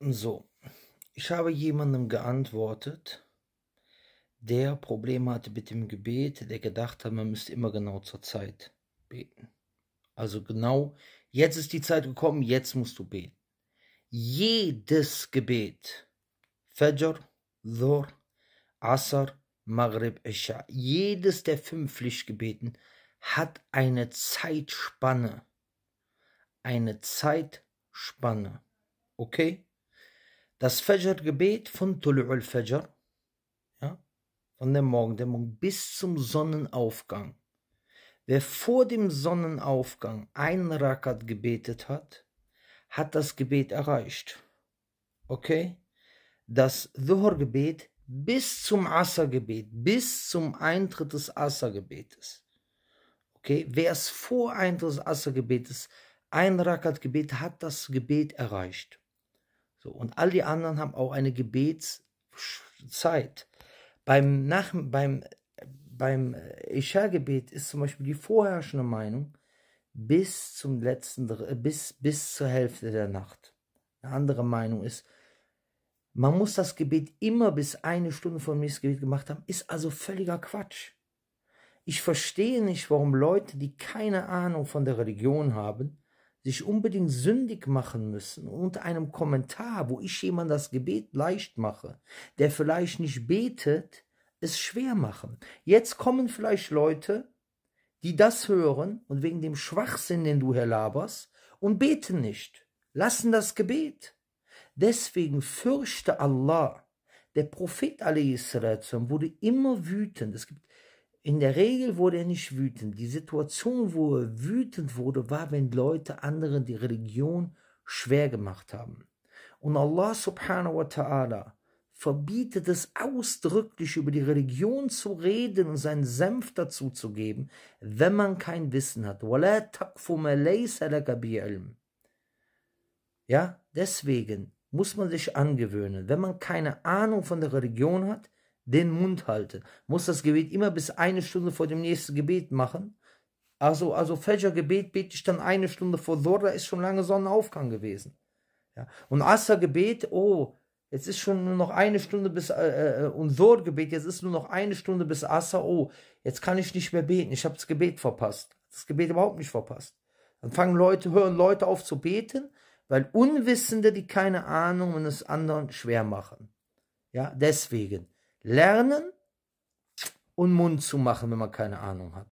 So, ich habe jemandem geantwortet, der Probleme hatte mit dem Gebet, der gedacht hat, man müsste immer genau zur Zeit beten. Also genau, jetzt ist die Zeit gekommen, jetzt musst du beten. Jedes Gebet, Fajr, Dhur, Asr, Maghrib, Isha, jedes der fünf Pflichtgebeten hat eine Zeitspanne. Eine Zeitspanne. Okay? Das Fajr-Gebet von Tulul Fajr, ja, von der Morgendämmerung bis zum Sonnenaufgang. Wer vor dem Sonnenaufgang ein Rakat gebetet hat, hat das Gebet erreicht. Okay? Das Dhuhr-Gebet bis zum Asa-Gebet, bis zum Eintritt des Asa-Gebetes. Okay? Wer es vor Eintritt des Asa-Gebetes ein Rakat-Gebet hat das Gebet erreicht. So, und all die anderen haben auch eine Gebetszeit. Beim, Nach beim, beim äh, Isha-Gebet ist zum Beispiel die vorherrschende Meinung bis zum letzten, äh, bis, bis zur Hälfte der Nacht. Eine andere Meinung ist, man muss das Gebet immer bis eine Stunde vom nächsten Gebet gemacht haben, ist also völliger Quatsch. Ich verstehe nicht, warum Leute, die keine Ahnung von der Religion haben, sich unbedingt sündig machen müssen unter einem Kommentar, wo ich jemand das Gebet leicht mache, der vielleicht nicht betet, es schwer machen. Jetzt kommen vielleicht Leute, die das hören und wegen dem Schwachsinn, den du hier laberst, und beten nicht, lassen das Gebet. Deswegen fürchte Allah. Der Prophet a.s. wurde immer wütend. Es gibt in der Regel wurde er nicht wütend. Die Situation, wo er wütend wurde, war, wenn Leute anderen die Religion schwer gemacht haben. Und Allah subhanahu wa ta'ala verbietet es ausdrücklich, über die Religion zu reden und seinen Senf dazu zu geben, wenn man kein Wissen hat. Ja, deswegen muss man sich angewöhnen. Wenn man keine Ahnung von der Religion hat, den Mund halten. Muss das Gebet immer bis eine Stunde vor dem nächsten Gebet machen. Also, also Fajr-Gebet bete ich dann eine Stunde vor Dora, ist schon lange Sonnenaufgang gewesen. Ja. Und Asr-Gebet, oh, jetzt ist schon nur noch eine Stunde bis, äh, äh, äh und Dor-Gebet, jetzt ist nur noch eine Stunde bis Asr, oh, jetzt kann ich nicht mehr beten, ich habe das Gebet verpasst. Das Gebet überhaupt nicht verpasst. Dann fangen Leute, hören Leute auf zu beten, weil Unwissende, die keine Ahnung und es anderen schwer machen. Ja, deswegen. Lernen und Mund zu machen, wenn man keine Ahnung hat.